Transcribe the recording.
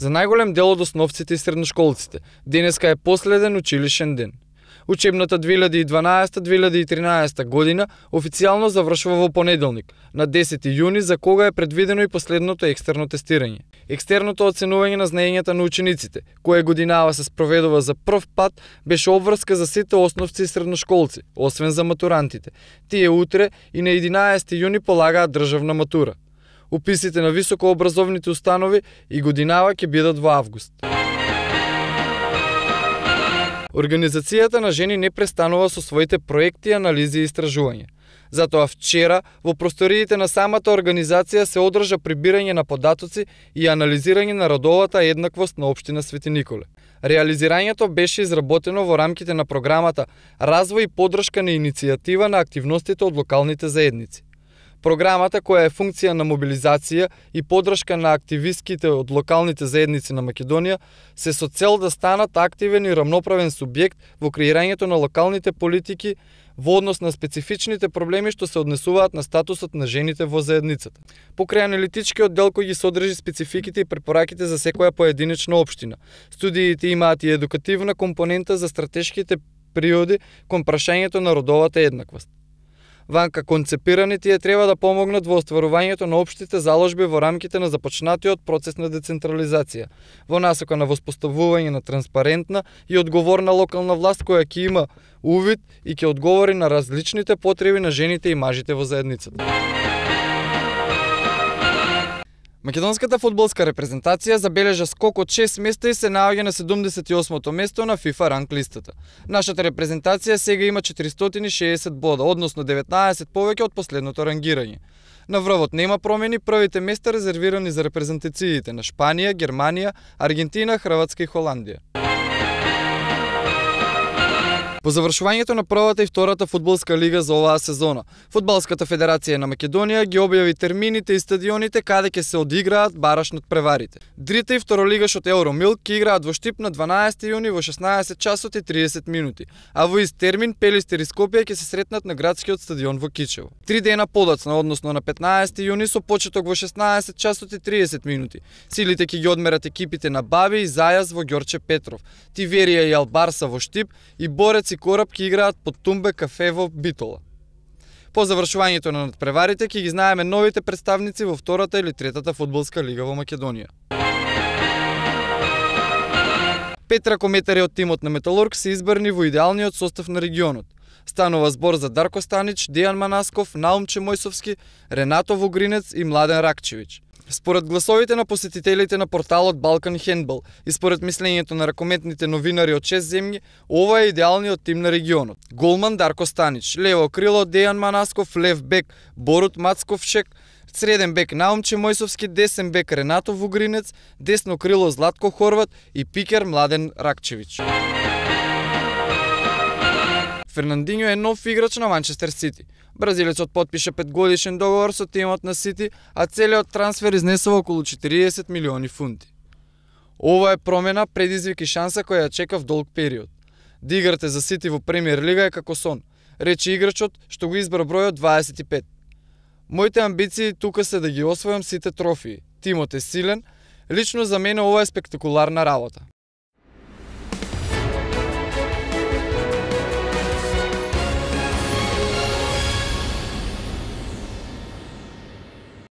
За најголем дел од основците и средношколците, денеска е последен училишен ден. Учебната 2012-2013 година официјално завршува во понеделник, на 10 јуни, за кога е предвидено и последното екстерно тестирање. Екстерното оценување на знаењата на учениците, кое годинава се спроведува за прв пат, беше обврска за сите основци и средношколци, освен за матурантите. Тие утре и на 11 јуни полагаат државна матура. Уписите на високообразовните установи и годинава ќе бидат во август. Организацијата на жени не престанува со своите проекти, анализи и истражување, Затоа вчера во просториите на самата организација се одржа прибирање на податоци и анализирање на родовата еднаквост на општина Свети Николе. Реализирањето беше изработено во рамките на програмата Развој и подршка на иницијатива на активностите од локалните заедници. Програмата која е функција на мобилизација и подршка на активистките од локалните заедници на Македонија, се со цел да станат активен и рамноправен субјект во креирањето на локалните политики во однос на специфичните проблеми што се однесуваат на статусот на жените во заедницата. Покрај аналитичкиот дел кој ги содржи спецификите и препораките за секоја поединечна општина, студиите имаат и едукативна компонента за стратешките периоди кон прашањето на родовата еднаквост ванка концепирани тие треба да помогнат во остварувањето на обштите заложби во рамките на започнатиот процес на децентрализација, во насока на воспоставување на транспарентна и одговорна локална власт која ќе има увид и ќе одговори на различните потреби на жените и мажите во заедницата. Македонската фудбалска репрезентација забележа скок од 6 места и се наоѓа на 78-то место на FIFA ранг листата. Нашата репрезентација сега има 460 бода, односно 19 повеќе од последното рангирање. На врвот нема промени, првите места резервирани за репрезентациите на Шпанија, Германија, Аргентина, Хрватска и Холандија. По завршувањето на првата и втората фудбалска лига за оваа сезона, Фудбалската федерација на Македонија ги објави термините и стадионите каде ќе се одиграат барашнот преварите. Дрите и второлигашот Евромилк ќе играат во Штип на 12 јуни во 16 часот и 30 минути, а во ист термин Пелистер и Скопје ќе се сретнат на градскиот стадион во Кичево. Три дена подоцна, односно на 15 јуни со почеток во 16 часот и 30 минути. Силите ќе ги одмерат екипите на Баби и Зајас во Ѓорче Петров, Тиверија и Албарса во Штип и Борец Маци Кораб ќе играат под Тумбе кафе во Битола. По завршувањето на надпреварите ќе ги знаеме новите представници во втората или третата фудбалска лига во Македонија. Петра Кометари од тимот на Металург се избрани во идеалниот состав на регионот. Станува збор за Дарко Станич, Дејан Манасков, Наум Чемојсовски, Ренато Вогринец и Младен Ракчевич – Според гласовите на посетителите на порталот Балкан Хендбал и според мислењето на ракометните новинари од 6 земји, ова е идеалниот тим на регионот. Голман Дарко Станич, лево крило Дејан Манасков, лев бек Борут Мацковшек, среден бек Наумче Мојсовски, десен бек Ренато Вугринец, десно крило Златко Хорват и пикер Младен Ракчевич. Фернандиньо е нов играч на Манчестер Сити. Бразилецот подпиша петгодишен договор со тимот на Сити, а целиот трансфер изнесува околу 40 милиони фунти. Ова е промена, предизвик и шанса која ја чека в долг период. Да играте за Сити во премиер лига е како сон, рече играчот што го избра бројот 25. Моите амбиции тука се да ги освојам сите трофии. Тимот е силен, лично за мене ова е спектакуларна работа.